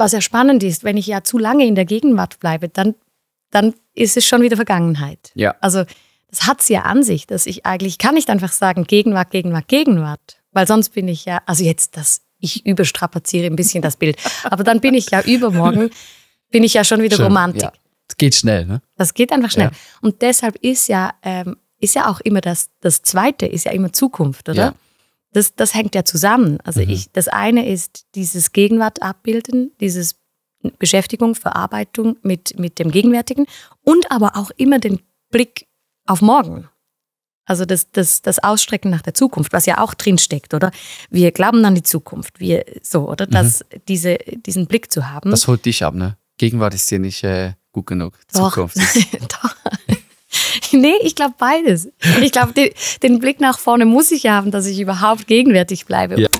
was ja spannend ist, wenn ich ja zu lange in der Gegenwart bleibe, dann, dann ist es schon wieder Vergangenheit. Ja. Also das hat es ja an sich, dass ich eigentlich kann nicht einfach sagen, Gegenwart, Gegenwart, Gegenwart, weil sonst bin ich ja, also jetzt das, ich überstrapaziere ein bisschen das Bild, aber dann bin ich ja übermorgen, bin ich ja schon wieder Schön, Romantik. Ja. Das geht schnell, ne? Das geht einfach schnell. Ja. Und deshalb ist ja, ähm, ist ja auch immer das, das Zweite, ist ja immer Zukunft, oder? Ja das, das hängt ja zusammen. Also mhm. ich, das eine ist dieses Gegenwart abbilden, dieses Beschäftigung, Verarbeitung mit, mit dem Gegenwärtigen und aber auch immer den Blick auf morgen. Also das, das, das Ausstrecken nach der Zukunft, was ja auch drin steckt, oder? Wir glauben an die Zukunft, wir so, oder? Mhm. Dass mhm. diese, diesen Blick zu haben. Das holt dich ab, ne? Gegenwart ist dir nicht äh, gut genug. Doch. Zukunft ist. Doch. nee, ich glaube beides. Ich glaube, den, den Blick nach vorne muss ich haben, dass ich überhaupt gegenwärtig bleibe. Ja.